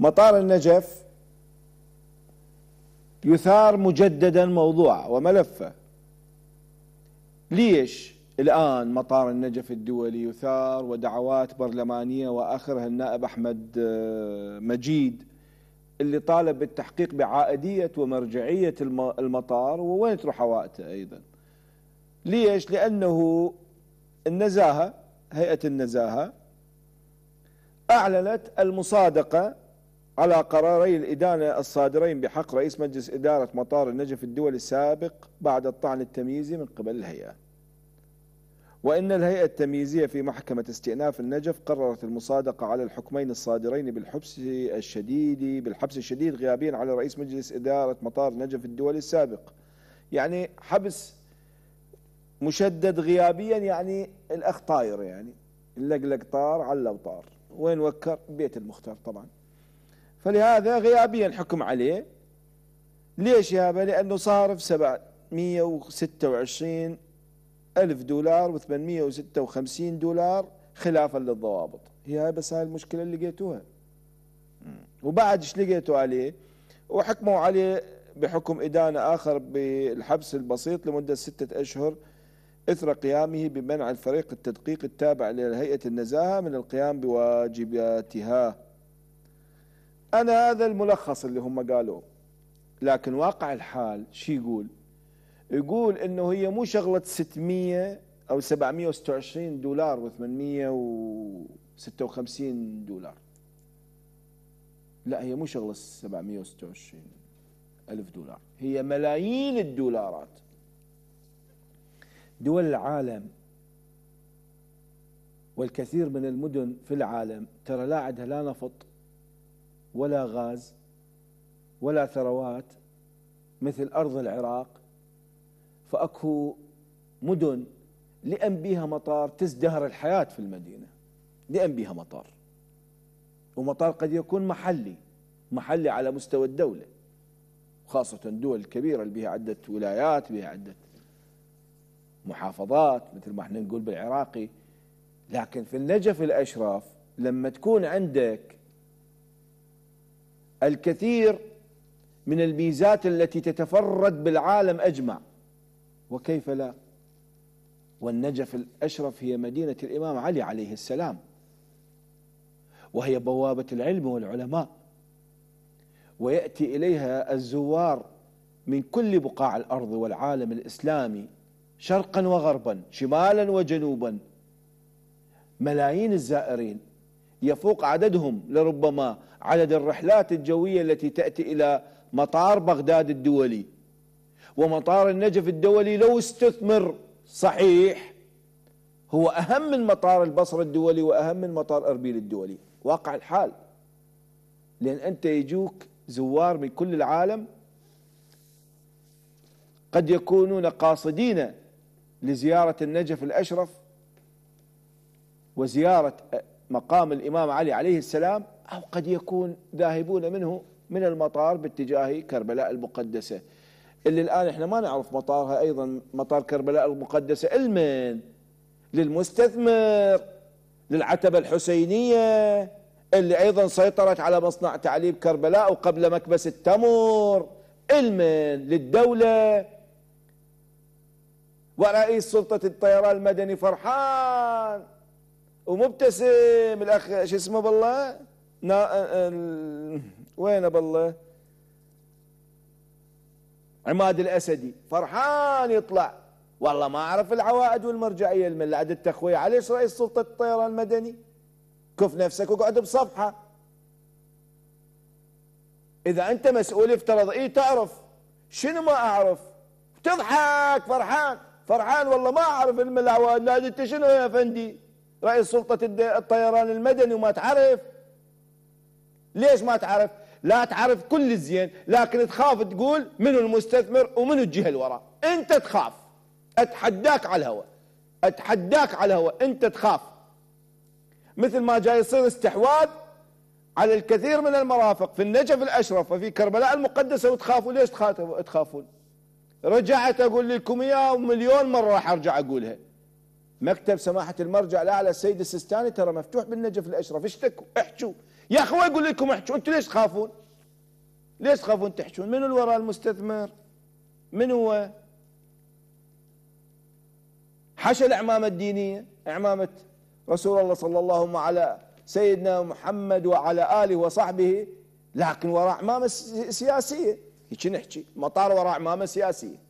مطار النجف يثار مجددا موضوع وملفه ليش الآن مطار النجف الدولي يثار ودعوات برلمانية وآخرها النائب أحمد آه، مجيد اللي طالب بالتحقيق بعائدية ومرجعية المطار ووين تروح حوائته أيضا ليش لأنه النزاهة هيئة النزاهة أعلنت المصادقة على قراري الإدانة الصادرين بحق رئيس مجلس إدارة مطار النجف الدولي السابق بعد الطعن التمييزي من قبل الهيئة وإن الهيئة التمييزية في محكمة استئناف النجف قررت المصادقة على الحكمين الصادرين بالحبس الشديد بالحبس الشديد غيابيا على رئيس مجلس إدارة مطار النجف الدولي السابق يعني حبس مشدد غيابيا يعني الأخ طاير يعني اللقلق طار على وطار وين وكر بيت المختار طبعا فلهذا غيابيا حكم عليه ليش يا هبه لانه صارف 726 ألف دولار و856 دولار خلافا للضوابط هي بس هاي المشكلة اللي لقيتوها وبعد ايش لقيتوا عليه وحكموا عليه بحكم إدانة آخر بالحبس البسيط لمدة ستة أشهر إثر قيامه بمنع الفريق التدقيق التابع لهيئة النزاهة من القيام بواجباتها أنا هذا الملخص اللي هم قالوه لكن واقع الحال شو يقول يقول أنه هي مو شغلة 600 أو 726 دولار و856 دولار لا هي مو شغلة 726 ألف دولار هي ملايين الدولارات دول العالم والكثير من المدن في العالم ترى لا عندها لا نفط ولا غاز ولا ثروات مثل أرض العراق فأكو مدن لأن بيها مطار تزدهر الحياة في المدينة لأن بيها مطار ومطار قد يكون محلي محلي على مستوى الدولة خاصة دول الكبيرة اللي بها عدة ولايات بها عدة محافظات مثل ما احنا نقول بالعراقي لكن في النجف الأشراف لما تكون عندك الكثير من الميزات التي تتفرد بالعالم أجمع وكيف لا والنجف الأشرف هي مدينة الإمام علي عليه السلام وهي بوابة العلم والعلماء ويأتي إليها الزوار من كل بقاع الأرض والعالم الإسلامي شرقا وغربا شمالا وجنوبا ملايين الزائرين يفوق عددهم لربما عدد الرحلات الجوية التي تأتي إلى مطار بغداد الدولي ومطار النجف الدولي لو استثمر صحيح هو أهم من مطار البصرة الدولي وأهم من مطار أربيل الدولي واقع الحال لأن أنت يجوك زوار من كل العالم قد يكونون قاصدين لزيارة النجف الأشرف وزيارة مقام الإمام علي عليه السلام أو قد يكون ذاهبون منه من المطار باتجاه كربلاء المقدسة اللي الآن احنا ما نعرف مطارها أيضا مطار كربلاء المقدسة المن للمستثمر للعتبة الحسينية اللي أيضا سيطرت على مصنع تعليب كربلاء وقبل مكبس التمر المن للدولة ورئيس سلطة الطيران المدني فرحان ومبتسم الاخ شو اسمه بالله نا... ال... وين بالله عماد الاسدي فرحان يطلع والله ما اعرف العوائد والمرجعيه الملعد التخويه عليش رئيس سلطه الطيران المدني كف نفسك وقعد بصفحه اذا انت مسؤول افترض اي تعرف شنو ما اعرف تضحك فرحان فرحان والله ما اعرف العوائد نادي انت شنو يا افندي رئيس سلطة الطيران المدني وما تعرف ليش ما تعرف لا تعرف كل الزين لكن تخاف تقول منو المستثمر ومنو الجهة اللي انت تخاف اتحداك على الهواء اتحداك على الهواء انت تخاف مثل ما جاي يصير استحواذ على الكثير من المرافق في النجف الاشرف وفي كربلاء المقدسه وتخافوا ليش تخافون؟ رجعت اقول لكم اياها ومليون مره راح ارجع اقولها مكتب سماحة المرجع الأعلى السيد السيستاني ترى مفتوح بالنجف الأشرف اشتكوا احجوا يا أخوة أقول لكم احجوا أنتم ليش تخافون ليش تخافون تحجون من الوراء المستثمر من هو حشى العمامة الدينية عمامة رسول الله صلى الله على سيدنا محمد وعلى آله وصحبه لكن وراء عمامة سياسية هيك نحكي مطار وراء عمامة سياسية